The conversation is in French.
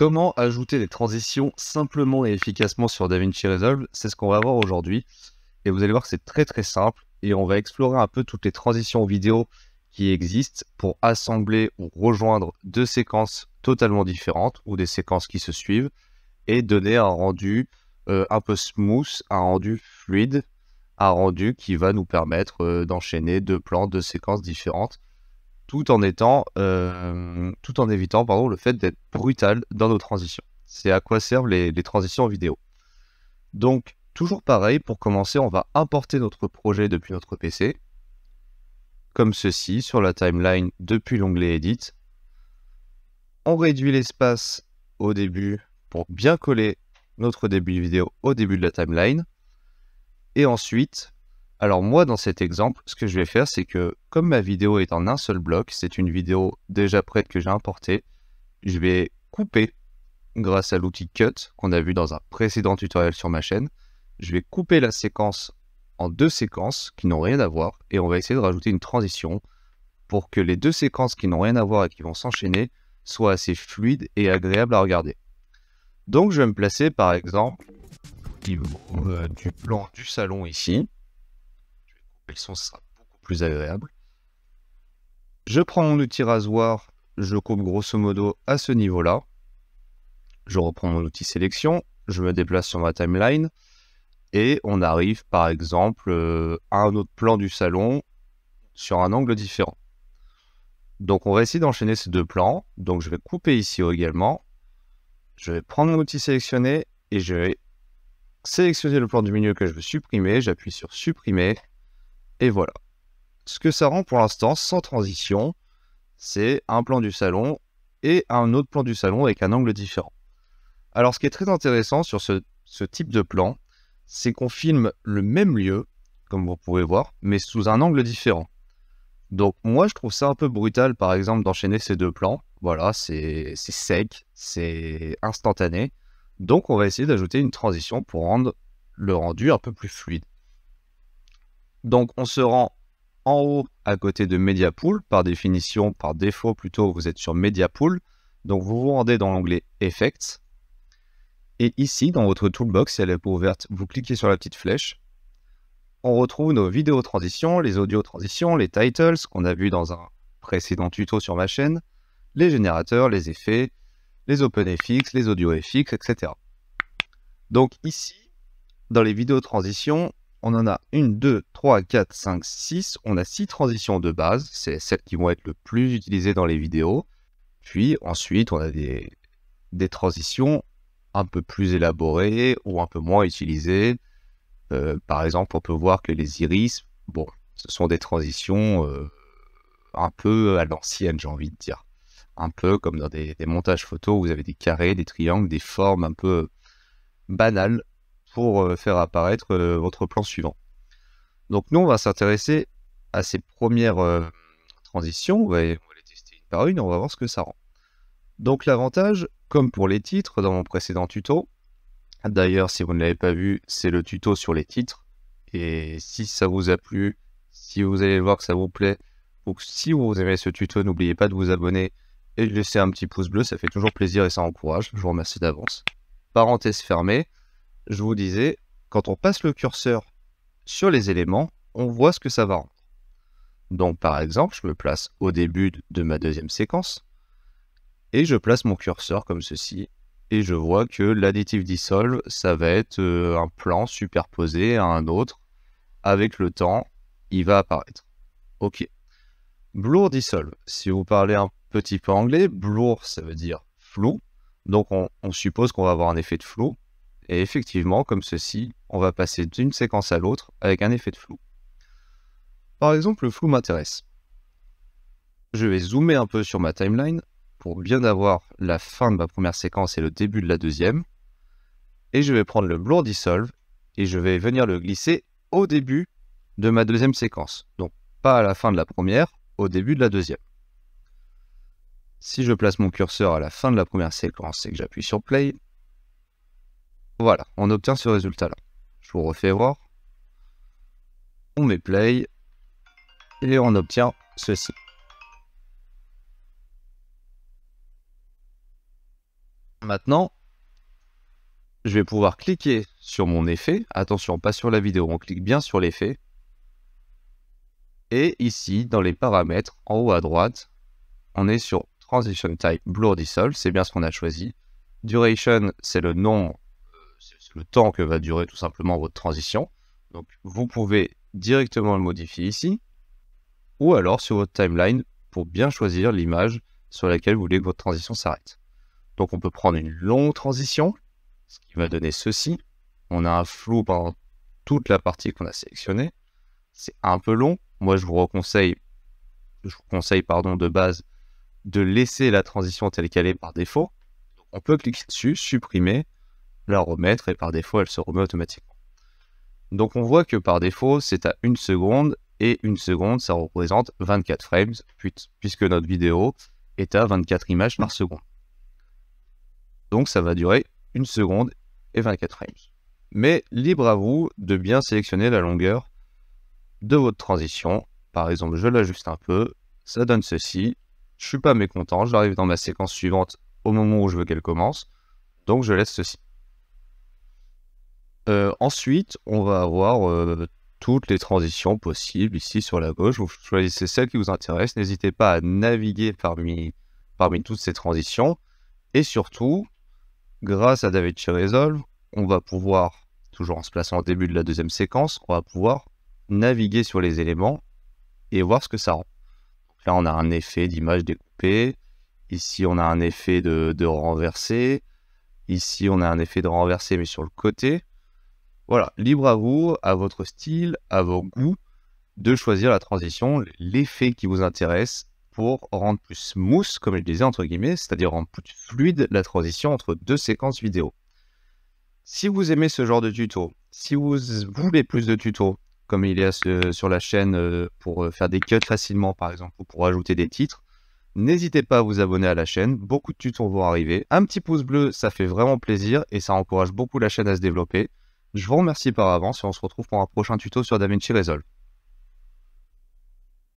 Comment ajouter des transitions simplement et efficacement sur DaVinci Resolve C'est ce qu'on va voir aujourd'hui. Et vous allez voir que c'est très très simple. Et on va explorer un peu toutes les transitions vidéo qui existent pour assembler ou rejoindre deux séquences totalement différentes ou des séquences qui se suivent et donner un rendu euh, un peu smooth, un rendu fluide, un rendu qui va nous permettre euh, d'enchaîner deux plans, deux séquences différentes tout en étant, euh, tout en évitant pardon, le fait d'être brutal dans nos transitions. C'est à quoi servent les, les, transitions vidéo. Donc, toujours pareil, pour commencer, on va importer notre projet depuis notre PC, comme ceci, sur la timeline depuis l'onglet Edit. On réduit l'espace au début pour bien coller notre début vidéo au début de la timeline. Et ensuite, alors moi, dans cet exemple, ce que je vais faire, c'est que comme ma vidéo est en un seul bloc, c'est une vidéo déjà prête que j'ai importée, je vais couper grâce à l'outil Cut qu'on a vu dans un précédent tutoriel sur ma chaîne. Je vais couper la séquence en deux séquences qui n'ont rien à voir et on va essayer de rajouter une transition pour que les deux séquences qui n'ont rien à voir et qui vont s'enchaîner soient assez fluides et agréables à regarder. Donc je vais me placer par exemple euh, du plan du salon ici sont son sera beaucoup plus agréable. Je prends mon outil rasoir, je coupe grosso modo à ce niveau-là. Je reprends mon outil sélection, je me déplace sur ma timeline et on arrive par exemple euh, à un autre plan du salon sur un angle différent. Donc on va essayer d'enchaîner ces deux plans. Donc je vais couper ici également. Je vais prendre mon outil sélectionné et je vais sélectionner le plan du milieu que je veux supprimer. J'appuie sur supprimer. Et voilà. Ce que ça rend pour l'instant, sans transition, c'est un plan du salon et un autre plan du salon avec un angle différent. Alors ce qui est très intéressant sur ce, type de plan, c'est qu'on filme le même lieu, comme vous pouvez voir, mais sous un angle différent. Donc moi je trouve ça un peu brutal par exemple d'enchaîner ces deux plans. Voilà, c'est sec, c'est instantané. Donc on va essayer d'ajouter une transition pour rendre le rendu un peu plus fluide. Donc on se rend en haut à côté de Mediapool. Par définition, par défaut plutôt, vous êtes sur Mediapool. Donc vous vous rendez dans l'onglet Effects. Et ici, dans votre toolbox, si elle est ouverte, vous cliquez sur la petite flèche. On retrouve nos vidéos transitions, les audio transitions, les titles qu'on a vu dans un précédent tuto sur ma chaîne, les générateurs, les effets, les OpenFX, les audio FX, etc. Donc ici, dans les vidéos transitions, on en a une, deux, trois, quatre, cinq, six. On a six transitions de base. C'est celles qui vont être le plus utilisées dans les vidéos. Puis ensuite, on a des, transitions un peu plus élaborées ou un peu moins utilisées. Euh, par exemple, on peut voir que les iris, bon, ce sont des transitions euh, un peu à l'ancienne, j'ai envie de dire. Un peu comme dans des, des montages photos vous avez des carrés, des triangles, des formes un peu euh, banales pour euh, faire apparaître euh, votre plan suivant. Donc nous, on va s'intéresser à ces premières euh, transitions. On va, les tester une par une, on va voir ce que ça rend. Donc l'avantage, comme pour les titres dans mon précédent tuto, d'ailleurs si vous ne l'avez pas vu, c'est le tuto sur les titres. Et si ça vous a plu, si vous allez voir que ça vous plaît, ou si vous aimez ce tuto, n'oubliez pas de vous abonner et de laisser un petit pouce bleu, ça fait toujours plaisir et ça encourage. Je vous remercie d'avance. Parenthèse fermée je vous disais, quand on passe le curseur sur les éléments, on voit ce que ça va rendre. Donc par exemple, je me place au début de ma deuxième séquence et je place mon curseur comme ceci et je vois que l'additif dissolve, ça va être euh, un plan superposé à un autre. Avec le temps, il va apparaître. Ok. Blur dissolve. Si vous parlez un petit peu anglais, blur, ça veut dire flou. Donc on, on suppose qu'on va avoir un effet de flou. Et effectivement, comme ceci, on va passer d'une séquence à l'autre avec un effet de flou. Par exemple, le flou m'intéresse. Je vais zoomer un peu sur ma timeline pour bien avoir la fin de ma première séquence et le début de la deuxième. Et je vais prendre le Blur Dissolve et je vais venir le glisser au début de ma deuxième séquence. Donc pas à la fin de la première, au début de la deuxième. Si je place mon curseur à la fin de la première séquence et que j'appuie sur Play, voilà, on obtient ce résultat-là. Je vous refais voir. On met play. Et on obtient ceci. Maintenant, je vais pouvoir cliquer sur mon effet. Attention, pas sur la vidéo, on clique bien sur l'effet. Et ici, dans les paramètres, en haut à droite, on est sur Transition Type Blur Dissolve, c'est bien ce qu'on a choisi. Duration, c'est le nom le temps que va durer tout simplement votre transition. Donc vous pouvez directement le modifier ici, ou alors sur votre timeline pour bien choisir l'image sur laquelle vous voulez que votre transition s'arrête. Donc on peut prendre une longue transition, ce qui va donner ceci. On a un flou pendant toute la partie qu'on a sélectionnée. C'est un peu long. Moi, je vous conseille, je vous conseille pardon, de base de laisser la transition telle qu'elle est par défaut. on peut cliquer dessus, supprimer, la remettre et par défaut, elle se remet automatiquement. Donc on voit que par défaut, c'est à une seconde et une seconde, ça représente 24 frames puisque notre vidéo est à 24 images par seconde. Donc ça va durer une seconde et 24 frames. Mais libre à vous de bien sélectionner la longueur de votre transition. Par exemple, je l'ajuste un peu, ça donne ceci. Je suis pas mécontent, j'arrive dans ma séquence suivante au moment où je veux qu'elle commence, donc je laisse ceci. Euh, ensuite, on va avoir euh, toutes les transitions possibles ici sur la gauche. Vous choisissez celle qui vous intéresse. N'hésitez pas à naviguer parmi, parmi toutes ces transitions. Et surtout, grâce à DaVinci Resolve, on va pouvoir, toujours en se plaçant au début de la deuxième séquence, on va pouvoir naviguer sur les éléments et voir ce que ça rend. là, on a un effet d'image découpée. Ici, on a un effet de, de renversé. Ici, on a un effet de renversé, mais sur le côté. Voilà, libre à vous, à votre style, à vos mmh. goûts, de choisir la transition, l'effet qui vous intéresse pour rendre plus smooth, comme je disais entre guillemets, c'est-à-dire rendre plus fluide la transition entre deux séquences vidéo. Si vous aimez ce genre de tuto, si vous voulez plus de tutos, comme il y a sur la chaîne euh, pour euh, faire des cuts facilement par exemple, ou pour ajouter des titres, N'hésitez pas à vous abonner à la chaîne, beaucoup de tutos vont arriver. Un petit pouce bleu, ça fait vraiment plaisir et ça encourage beaucoup la chaîne à se développer. Je vous remercie par avance et on se retrouve pour un prochain tuto sur DaVinci Resolve.